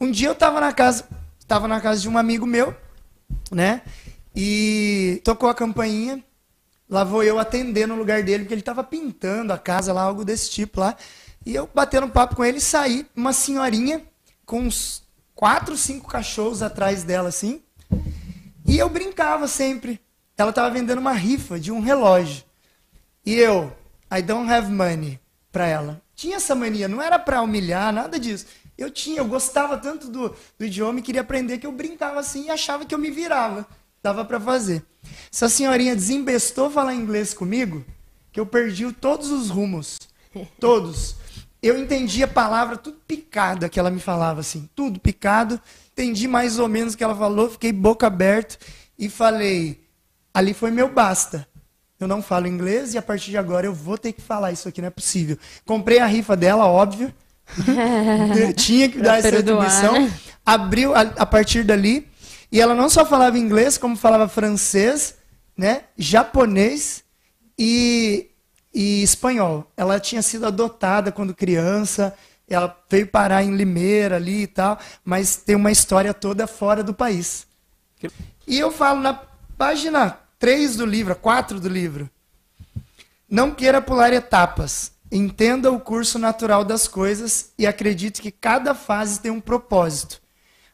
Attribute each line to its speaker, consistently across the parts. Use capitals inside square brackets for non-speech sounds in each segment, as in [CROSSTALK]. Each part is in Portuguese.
Speaker 1: Um dia eu tava na casa, tava na casa de um amigo meu, né? E tocou a campainha. Lá vou eu atender no lugar dele, porque ele tava pintando a casa lá, algo desse tipo lá. E eu batendo papo com ele, saí uma senhorinha com uns quatro, cinco cachorros atrás dela, assim. E eu brincava sempre. Ela tava vendendo uma rifa de um relógio. E eu, I don't have money, pra ela. Tinha essa mania, não era pra humilhar, nada disso. Eu tinha, eu gostava tanto do, do idioma e queria aprender que eu brincava assim e achava que eu me virava. Dava para fazer. Se a senhorinha desembestou falar inglês comigo, que eu perdi todos os rumos. [LAUGHS] Todos. Eu entendia a palavra tudo picada que ela me falava assim, tudo picado. Entendi mais ou menos o que ela falou, fiquei boca aberta e falei: ali foi meu basta. Eu não falo inglês e a partir de agora eu vou ter que falar isso aqui, não é possível. Comprei a rifa dela, óbvio. [LAUGHS] Tinha que dar essa perdoar, né? Abriu a, a partir dali. E ela não só falava inglês, como falava francês, né? Japonês e, e espanhol. Ela tinha sido adotada quando criança, ela veio parar em Limeira ali e tal, mas tem uma história toda fora do país. E eu falo na página 3 do livro, 4 do livro. Não queira pular etapas. Entenda o curso natural das coisas e acredite que cada fase tem um propósito.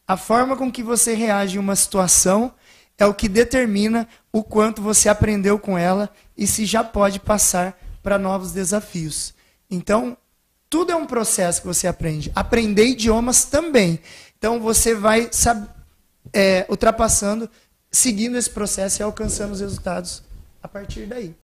Speaker 1: A forma com que você reage em uma situação é o que determina o quanto você aprendeu com ela e se já pode passar para novos desafios. Então, tudo é um processo que você aprende. Aprender idiomas também. Então, você vai é, ultrapassando, seguindo esse processo e alcançando os resultados a partir daí.